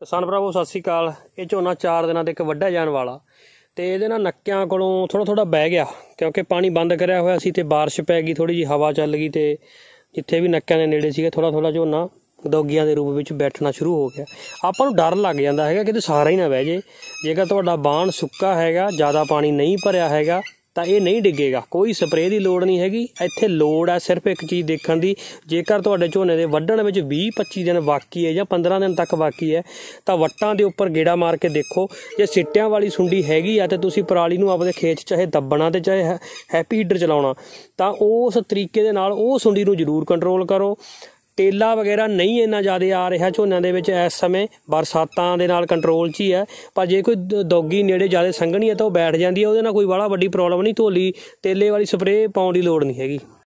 ਕਿਸਾਨ ਭਰਾਵੋ ਸਤਿ ਸ੍ਰੀ ਅਕਾਲ ਇਹ ਝੋਨਾ 4 ਦਿਨਾਂ ਤੇ ਇੱਕ ਵੱਡਾ ਜਾਣ ਵਾਲਾ ਤੇ ਇਹਦੇ ਨਾਲ ਨੱਕਿਆਂ ਕੋਲੋਂ ਥੋੜਾ ਥੋੜਾ ਬਹਿ ਗਿਆ ਕਿਉਂਕਿ ਪਾਣੀ ਬੰਦ ਕਰਿਆ ਹੋਇਆ ਸੀ ਤੇ بارش ਪੈ ਗਈ ਥੋੜੀ ਜੀ ਹਵਾ ਚੱਲ ਗਈ ਤੇ ਜਿੱਥੇ ਵੀ ਨੱਕਿਆਂ ਦੇ ਨੇੜੇ ਸੀਗੇ ਥੋੜਾ ਥੋੜਾ ਝੋਨਾ ਦੋਗੀਆਂ ਦੇ ਰੂਪ ਵਿੱਚ ਬੈਠਣਾ ਸ਼ੁਰੂ ਹੋ ਗਿਆ ਆਪਾਂ ਨੂੰ ਡਰ ਲੱਗ ਜਾਂਦਾ ਹੈਗਾ ਕਿ ਤੇ ਸਾਰਾ ਹੀ ਨਾ ਬਹਿ ਜੇ ਜੇਕਰ ਤੁਹਾਡਾ ਬਾਣ ਸੁੱਕਾ ਹੈਗਾ ਜ਼ਿਆਦਾ ਪਾਣੀ ਨਹੀਂ ਭਰਿਆ ਹੈਗਾ ਤਾਂ ਇਹ ਨਹੀਂ ਡਿੱਗੇਗਾ ਕੋਈ ਸਪਰੇਅ ਦੀ ਲੋੜ ਨਹੀਂ ਹੈਗੀ ਇੱਥੇ ਲੋੜ ਆ ਸਿਰਫ ਇੱਕ ਚੀਜ਼ ਦੇਖਣ ਦੀ ਜੇਕਰ ਤੁਹਾਡੇ ਝੋਨੇ ਦੇ ਵੱਢਣ ਵਿੱਚ 20 25 ਦਿਨ ਬਾਕੀ ਹੈ ਜਾਂ 15 ਦਿਨ ਤੱਕ ਬਾਕੀ ਹੈ ਤਾਂ ਵੱਟਾਂ ਦੇ ਉੱਪਰ ਗੇੜਾ ਮਾਰ ਕੇ ਦੇਖੋ ਜੇ ਸਿੱਟਿਆਂ ਵਾਲੀ ਸੁੰਡੀ ਹੈਗੀ ਆ ਤੇ ਤੁਸੀਂ ਪਰਾਲੀ ਨੂੰ ਆਪਦੇ ਖੇਤ ਚਾਹੇ ਦੱਬਣਾ ਤੇ ਚਾਹੇ ਹੈਪੀ ਹੀਟਰ ਚਲਾਉਣਾ ਤਾਂ ਉਸ ਤਰੀਕੇ ਦੇ ਨਾਲ ਉਹ ਸੁੰਡੀ ਨੂੰ ਜ਼ਰੂਰ ਕੰਟਰੋਲ ਕਰੋ ਟੇਲਾ ਵਗੈਰਾ ਨਹੀਂ ਇੰਨਾ ਜ਼ਿਆਦਾ ਆ ਰਿਹਾ ਝੋਨਿਆਂ ਦੇ ਵਿੱਚ ਇਸ ਸਮੇਂ ਬਰਸਾਤਾਂ ਦੇ ਨਾਲ ਕੰਟਰੋਲ 'ਚ ਹੀ ਹੈ ਪਰ ਜੇ ਕੋਈ ਦੋਗੀ ਨੇੜੇ ਜ਼ਿਆਦਾ ਸੰਘਣੀ ਹੈ ਤਾਂ ਉਹ ਬੈਠ ਜਾਂਦੀ ਹੈ ਉਹਦੇ ਨਾਲ ਕੋਈ ਬੜਾ ਵੱਡੀ ਪ੍ਰੋਬਲਮ ਨਹੀਂ ਢੋਲੀ ਟੇਲੇ ਵਾਲੀ ਸਪਰੇਅ ਪਾਉਣ ਦੀ ਲੋੜ ਨਹੀਂ ਹੈਗੀ